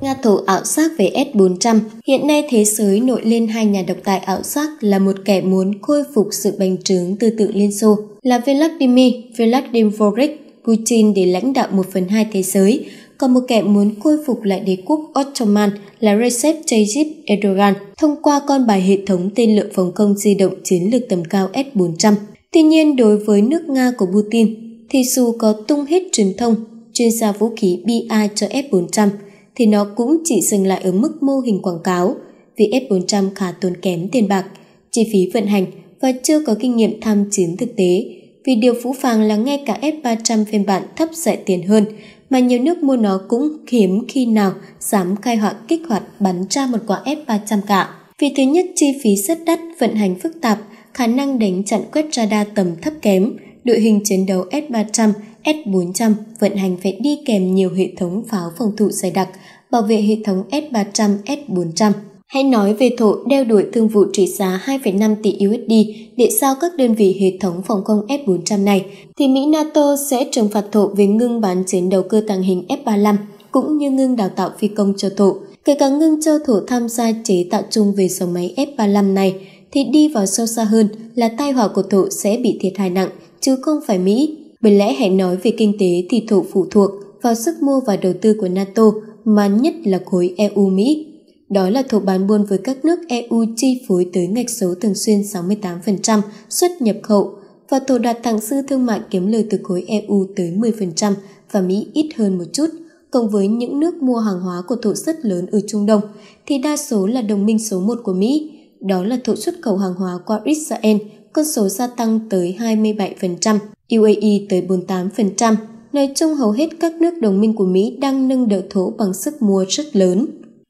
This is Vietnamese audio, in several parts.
Nga thầu ảo giác về S-400, hiện nay thế giới nổi lên hai nhà độc tài ảo giác là một kẻ muốn khôi phục sự bành trướng tư tưởng Liên Xô, là Vladimir Vladimirovich Putin để lãnh đạo một phần hai thế giới còn một kẻ muốn khôi phục lại đế quốc Ottoman là Recep Tayyip Erdogan thông qua con bài hệ thống tên lửa phòng không di động chiến lược tầm cao S-400. Tuy nhiên, đối với nước Nga của Putin, thì dù có tung hết truyền thông, chuyên gia vũ khí BI cho F-400, thì nó cũng chỉ dừng lại ở mức mô hình quảng cáo, vì F-400 khá tốn kém tiền bạc, chi phí vận hành và chưa có kinh nghiệm tham chiến thực tế. Vì điều phũ phàng là ngay cả F-300 phiên bản thấp rẻ tiền hơn mà nhiều nước mua nó cũng hiếm khi nào dám khai hỏa kích hoạt bắn ra một quả F-300 cả. Vì thứ nhất chi phí rất đắt, vận hành phức tạp, khả năng đánh chặn quét radar tầm thấp kém, đội hình chiến đấu S-300, S-400 vận hành phải đi kèm nhiều hệ thống pháo phòng thủ dày đặc, bảo vệ hệ thống S-300, S-400. Hãy nói về thổ đeo đuổi thương vụ trị giá 2,5 tỷ USD để sao các đơn vị hệ thống phòng không F-400 này, thì Mỹ NATO sẽ trừng phạt thổ về ngưng bán chiến đầu cơ tàng hình F-35 cũng như ngưng đào tạo phi công cho thổ. Kể cả ngưng cho thổ tham gia chế tạo chung về dòng máy F-35 này, thì đi vào sâu xa hơn là tai họa của thổ sẽ bị thiệt hại nặng, chứ không phải Mỹ. Bởi lẽ hãy nói về kinh tế thì thổ phụ thuộc vào sức mua và đầu tư của NATO, mà nhất là khối EU-Mỹ đó là thuộc bán buôn với các nước EU chi phối tới ngạch số thường xuyên 68% xuất nhập khẩu và thổ đạt thẳng sư thương mại kiếm lời từ khối EU tới 10% và Mỹ ít hơn một chút, cộng với những nước mua hàng hóa của thổ rất lớn ở Trung Đông, thì đa số là đồng minh số 1 của Mỹ, đó là thổ xuất khẩu hàng hóa qua Israel, con số gia tăng tới 27%, UAE tới 48%. Nói chung hầu hết các nước đồng minh của Mỹ đang nâng đỡ thổ bằng sức mua rất lớn.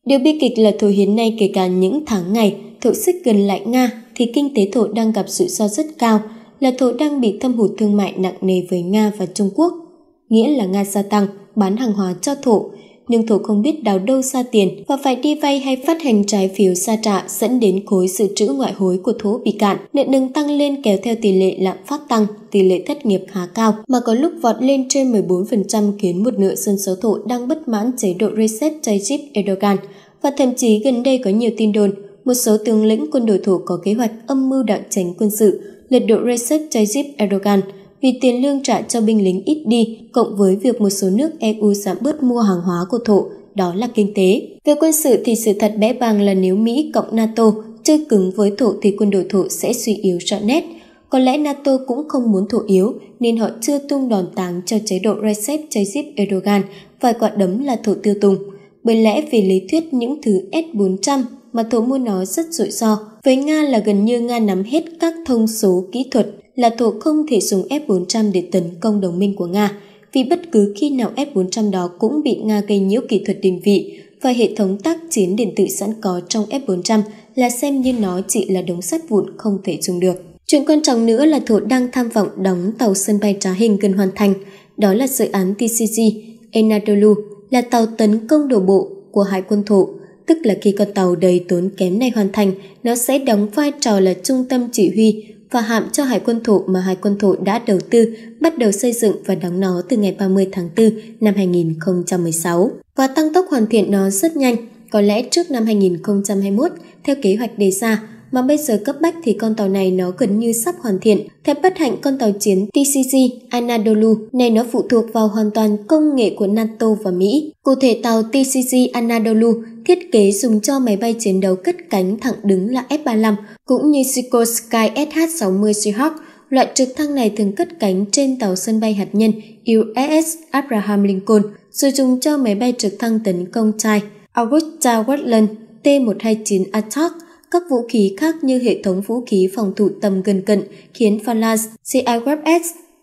Điều bi kịch là Thổ hiện nay kể cả những tháng ngày Thổ xích gần lại Nga thì kinh tế Thổ đang gặp rủi ro rất cao là Thổ đang bị thâm hụt thương mại nặng nề với Nga và Trung Quốc. Nghĩa là Nga gia tăng, bán hàng hóa cho Thổ nhưng thủ không biết đào đâu ra tiền và phải đi vay hay phát hành trái phiếu xa trả dẫn đến khối dự trữ ngoại hối của thố bị cạn. Nợ nần tăng lên kéo theo tỷ lệ lạm phát tăng, tỷ lệ thất nghiệp khá cao mà có lúc vọt lên trên 14% khiến một nửa dân số thổ đang bất mãn chế độ Recep Tayyip Erdogan và thậm chí gần đây có nhiều tin đồn một số tướng lĩnh quân đội thổ có kế hoạch âm mưu đảo tránh quân sự lật đổ Recep Tayyip Erdogan vì tiền lương trả cho binh lính ít đi cộng với việc một số nước EU giảm bớt mua hàng hóa của thổ, đó là kinh tế. Về quân sự thì sự thật bé bằng là nếu Mỹ cộng NATO chơi cứng với thổ thì quân đội thổ sẽ suy yếu rõ nét. Có lẽ NATO cũng không muốn thổ yếu nên họ chưa tung đòn táng cho chế độ Recep Tayyip Erdogan vài quả đấm là thổ tiêu tùng. Bởi lẽ về lý thuyết những thứ S-400 mà thổ mua nó rất rủi ro. Với Nga là gần như Nga nắm hết các thông số kỹ thuật là thuộc không thể dùng F-400 để tấn công đồng minh của Nga, vì bất cứ khi nào F-400 đó cũng bị Nga gây nhiễu kỹ thuật định vị và hệ thống tác chiến điện tử sẵn có trong F-400 là xem như nó chỉ là đống sắt vụn không thể dùng được. Chuyện quan trọng nữa là thổ đang tham vọng đóng tàu sân bay trá hình gần hoàn thành, đó là dự án TCG Enadolu là tàu tấn công đổ bộ của Hải quân thổ, tức là khi con tàu đầy tốn kém này hoàn thành, nó sẽ đóng vai trò là trung tâm chỉ huy và hạm cho hải quân thủ mà hải quân thủ đã đầu tư bắt đầu xây dựng và đóng nó từ ngày 30 tháng 4 năm 2016 và tăng tốc hoàn thiện nó rất nhanh, có lẽ trước năm 2021 theo kế hoạch đề ra mà bây giờ cấp bách thì con tàu này nó gần như sắp hoàn thiện. Thật bất hạnh con tàu chiến TCG Anadolu này nó phụ thuộc vào hoàn toàn công nghệ của NATO và Mỹ. Cụ thể tàu TCG Anadolu thiết kế dùng cho máy bay chiến đấu cất cánh thẳng đứng là F-35 cũng như Sikorsky SH-60 Seahawk loại trực thăng này thường cất cánh trên tàu sân bay hạt nhân USS Abraham Lincoln, rồi dùng cho máy bay trực thăng tấn công trai Augusta Westland T-129 Attack các vũ khí khác như hệ thống vũ khí phòng thủ tầm gần cận khiến Phalanx CIWS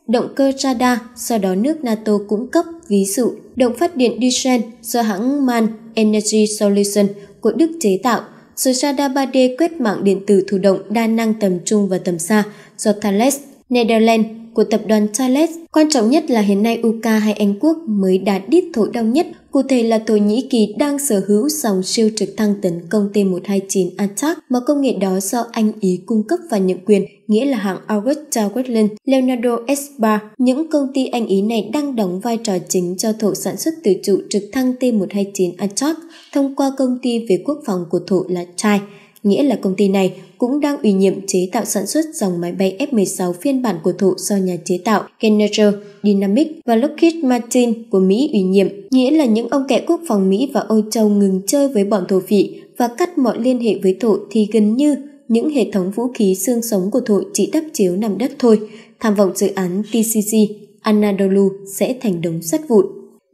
động cơ radar do đó nước NATO cũng cấp, ví dụ động phát điện diesel do hãng MAN Energy Solution của Đức chế tạo, rồi radar 3D quét mạng điện tử thụ động đa năng tầm trung và tầm xa do Thales, Netherlands của tập đoàn Thales. Quan trọng nhất là hiện nay UK hay Anh Quốc mới đạt đít thổ đau nhất, cụ thể là Thổ Nhĩ Kỳ đang sở hữu dòng siêu trực thăng tấn công T-129 Attack mà công nghệ đó do Anh Ý cung cấp và nhượng quyền, nghĩa là hãng Augusta Westland, Leonardo S3. Những công ty Anh Ý này đang đóng vai trò chính cho Thổ sản xuất tự trụ trực thăng T-129 Attack thông qua công ty về quốc phòng của Thổ là Chai nghĩa là công ty này cũng đang ủy nhiệm chế tạo sản xuất dòng máy bay F-16 phiên bản của thụ do nhà chế tạo General Dynamics và Lockheed Martin của Mỹ ủy nhiệm, nghĩa là những ông kẻ quốc phòng Mỹ và Âu Châu ngừng chơi với bọn thổ phỉ và cắt mọi liên hệ với thụ thì gần như những hệ thống vũ khí xương sống của thụ chỉ đắp chiếu nằm đất thôi. Tham vọng dự án TCC Anadolu sẽ thành đống sắt vụn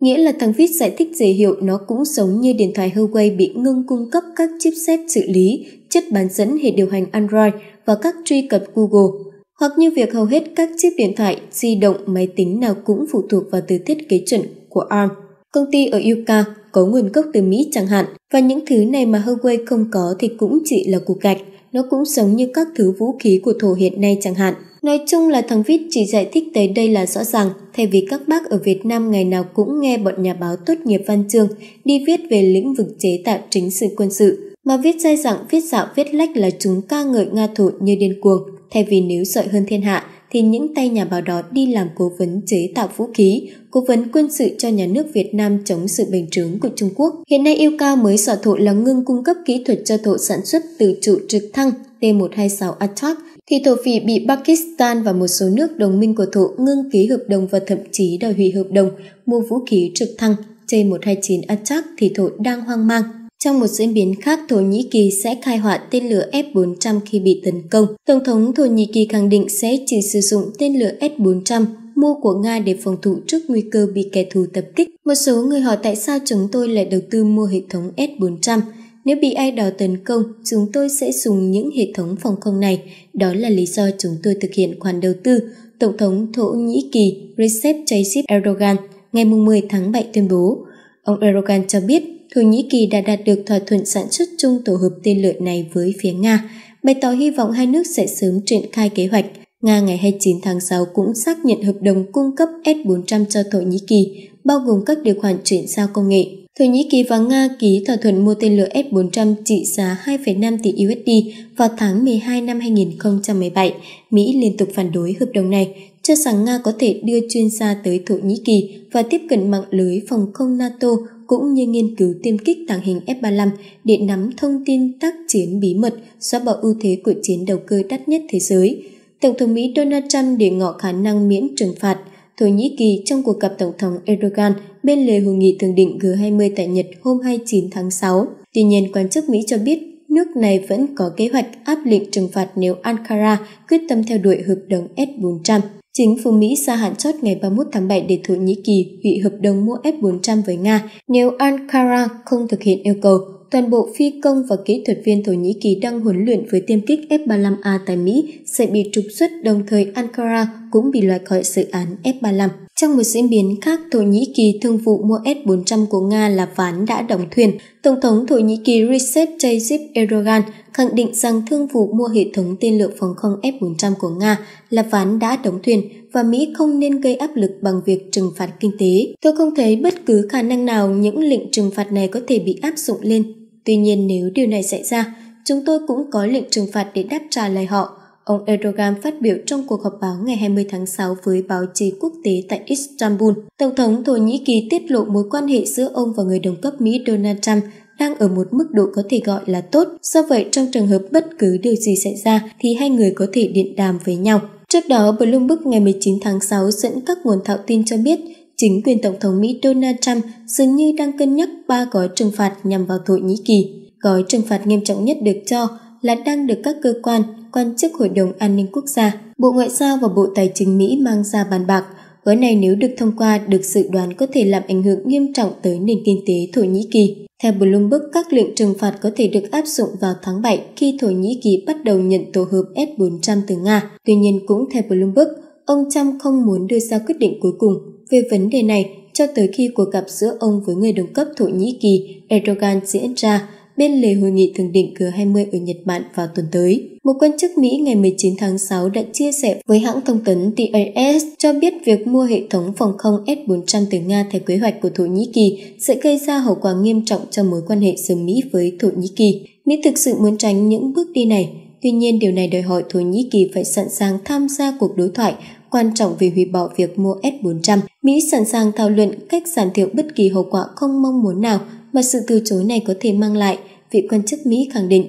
nghĩa là thằng viết giải thích dễ hiệu nó cũng giống như điện thoại Huawei bị ngưng cung cấp các chipset xử lý, chất bán dẫn hệ điều hành Android và các truy cập Google, hoặc như việc hầu hết các chiếc điện thoại, di động, máy tính nào cũng phụ thuộc vào từ thiết kế chuẩn của ARM. Công ty ở UK có nguồn gốc từ Mỹ chẳng hạn, và những thứ này mà Huawei không có thì cũng chỉ là cục gạch. Nó cũng giống như các thứ vũ khí của thổ hiện nay chẳng hạn. Nói chung là thằng Vít chỉ giải thích tới đây là rõ ràng, thay vì các bác ở Việt Nam ngày nào cũng nghe bọn nhà báo tốt nghiệp văn chương đi viết về lĩnh vực chế tạo chính sự quân sự, mà viết dai dẳng, viết dạo, viết lách là chúng ca ngợi Nga thủ như điên cuồng. Thay vì nếu sợi hơn thiên hạ, thì những tay nhà báo đó đi làm cố vấn chế tạo vũ khí, cố vấn quân sự cho nhà nước Việt Nam chống sự bành trướng của Trung Quốc. Hiện nay yêu cao mới sở thụ là ngưng cung cấp kỹ thuật cho thụ sản xuất từ trụ trực thăng T-126 Attack khi thổ phỉ bị Pakistan và một số nước đồng minh của thổ ngưng ký hợp đồng và thậm chí đòi hủy hợp đồng mua vũ khí trực thăng j 129 Attack thì thổ đang hoang mang. Trong một diễn biến khác, Thổ Nhĩ Kỳ sẽ khai hỏa tên lửa F-400 khi bị tấn công. Tổng thống Thổ Nhĩ Kỳ khẳng định sẽ chỉ sử dụng tên lửa S-400 mua của Nga để phòng thủ trước nguy cơ bị kẻ thù tập kích. Một số người hỏi tại sao chúng tôi lại đầu tư mua hệ thống S-400. Nếu bị ai đó tấn công, chúng tôi sẽ dùng những hệ thống phòng không này. Đó là lý do chúng tôi thực hiện khoản đầu tư, Tổng thống Thổ Nhĩ Kỳ Recep Tayyip Erdogan ngày 10 tháng 7 tuyên bố. Ông Erdogan cho biết Thổ Nhĩ Kỳ đã đạt được thỏa thuận sản xuất chung tổ hợp tên lửa này với phía Nga, bày tỏ hy vọng hai nước sẽ sớm triển khai kế hoạch. Nga ngày 29 tháng 6 cũng xác nhận hợp đồng cung cấp S-400 cho Thổ Nhĩ Kỳ, bao gồm các điều khoản chuyển giao công nghệ Thổ Nhĩ Kỳ và Nga ký thỏa thuận mua tên lửa F-400 trị giá 2,5 tỷ USD vào tháng 12 năm 2017. Mỹ liên tục phản đối hợp đồng này, cho rằng Nga có thể đưa chuyên gia tới Thổ Nhĩ Kỳ và tiếp cận mạng lưới phòng không NATO cũng như nghiên cứu tiêm kích tàng hình F-35 để nắm thông tin tác chiến bí mật, xóa bỏ ưu thế của chiến đầu cơ đắt nhất thế giới. Tổng thống Mỹ Donald Trump để ngỏ khả năng miễn trừng phạt – Thổ Nhĩ Kỳ trong cuộc gặp Tổng thống Erdogan bên lề hội nghị thượng đỉnh G20 tại Nhật hôm 29 tháng 6. Tuy nhiên, quan chức Mỹ cho biết nước này vẫn có kế hoạch áp lệnh trừng phạt nếu Ankara quyết tâm theo đuổi hợp đồng S-400. Chính phủ Mỹ gia hạn chót ngày 31 tháng 7 để Thổ Nhĩ Kỳ hủy hợp đồng mua F-400 với Nga nếu Ankara không thực hiện yêu cầu toàn bộ phi công và kỹ thuật viên Thổ Nhĩ Kỳ đang huấn luyện với tiêm kích F-35A tại Mỹ sẽ bị trục xuất đồng thời Ankara cũng bị loại khỏi dự án F-35. Trong một diễn biến khác, Thổ Nhĩ Kỳ thương vụ mua S-400 của Nga là ván đã đóng thuyền. Tổng thống Thổ Nhĩ Kỳ Recep Tayyip Erdogan khẳng định rằng thương vụ mua hệ thống tên lửa phòng không F-400 của Nga là ván đã đóng thuyền và Mỹ không nên gây áp lực bằng việc trừng phạt kinh tế. Tôi không thấy bất cứ khả năng nào những lệnh trừng phạt này có thể bị áp dụng lên Tuy nhiên nếu điều này xảy ra, chúng tôi cũng có lệnh trừng phạt để đáp trả lại họ, ông Erdogan phát biểu trong cuộc họp báo ngày 20 tháng 6 với báo chí quốc tế tại Istanbul. Tổng thống Thổ Nhĩ Kỳ tiết lộ mối quan hệ giữa ông và người đồng cấp Mỹ Donald Trump đang ở một mức độ có thể gọi là tốt. Do vậy, trong trường hợp bất cứ điều gì xảy ra thì hai người có thể điện đàm với nhau. Trước đó, Bloomberg ngày 19 tháng 6 dẫn các nguồn thạo tin cho biết chính quyền Tổng thống Mỹ Donald Trump dường như đang cân nhắc ba gói trừng phạt nhằm vào Thổ Nhĩ Kỳ. Gói trừng phạt nghiêm trọng nhất được cho là đang được các cơ quan, quan chức Hội đồng An ninh Quốc gia, Bộ Ngoại giao và Bộ Tài chính Mỹ mang ra bàn bạc. Gói này nếu được thông qua được dự đoán có thể làm ảnh hưởng nghiêm trọng tới nền kinh tế Thổ Nhĩ Kỳ. Theo Bloomberg, các lệnh trừng phạt có thể được áp dụng vào tháng 7 khi Thổ Nhĩ Kỳ bắt đầu nhận tổ hợp S-400 từ Nga. Tuy nhiên cũng theo Bloomberg, ông Trump không muốn đưa ra quyết định cuối cùng về vấn đề này cho tới khi cuộc gặp giữa ông với người đồng cấp Thổ Nhĩ Kỳ Erdogan diễn ra bên lề hội nghị thượng đỉnh G20 ở Nhật Bản vào tuần tới. Một quan chức Mỹ ngày 19 tháng 6 đã chia sẻ với hãng thông tấn TAS cho biết việc mua hệ thống phòng không S-400 từ Nga theo kế hoạch của Thổ Nhĩ Kỳ sẽ gây ra hậu quả nghiêm trọng cho mối quan hệ giữa Mỹ với Thổ Nhĩ Kỳ. Mỹ thực sự muốn tránh những bước đi này Tuy nhiên, điều này đòi hỏi Thổ Nhĩ Kỳ phải sẵn sàng tham gia cuộc đối thoại quan trọng vì hủy bỏ việc mua S-400, Mỹ sẵn sàng thảo luận cách giảm thiểu bất kỳ hậu quả không mong muốn nào mà sự từ chối này có thể mang lại, vị quan chức Mỹ khẳng định.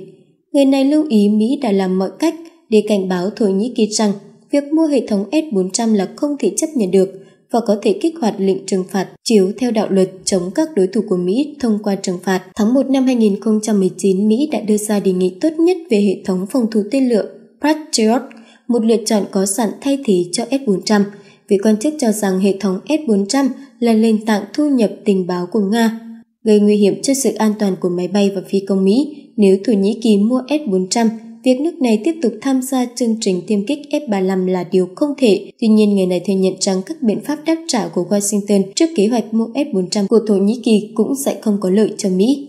Người này lưu ý Mỹ đã làm mọi cách để cảnh báo Thổ Nhĩ Kỳ rằng việc mua hệ thống S-400 là không thể chấp nhận được và có thể kích hoạt lệnh trừng phạt chiếu theo đạo luật chống các đối thủ của Mỹ thông qua trừng phạt. Tháng 1 năm 2019, Mỹ đã đưa ra đề nghị tốt nhất về hệ thống phòng thủ tên lửa Patriot một lựa chọn có sẵn thay thế cho S-400 vì quan chức cho rằng hệ thống S-400 là nền tảng thu nhập tình báo của Nga, gây nguy hiểm cho sự an toàn của máy bay và phi công Mỹ nếu Thổ Nhĩ Kỳ mua S-400 việc nước này tiếp tục tham gia chương trình tiêm kích F-35 là điều không thể. Tuy nhiên, người này thừa nhận rằng các biện pháp đáp trả của Washington trước kế hoạch mua F-400 của Thổ Nhĩ Kỳ cũng sẽ không có lợi cho Mỹ.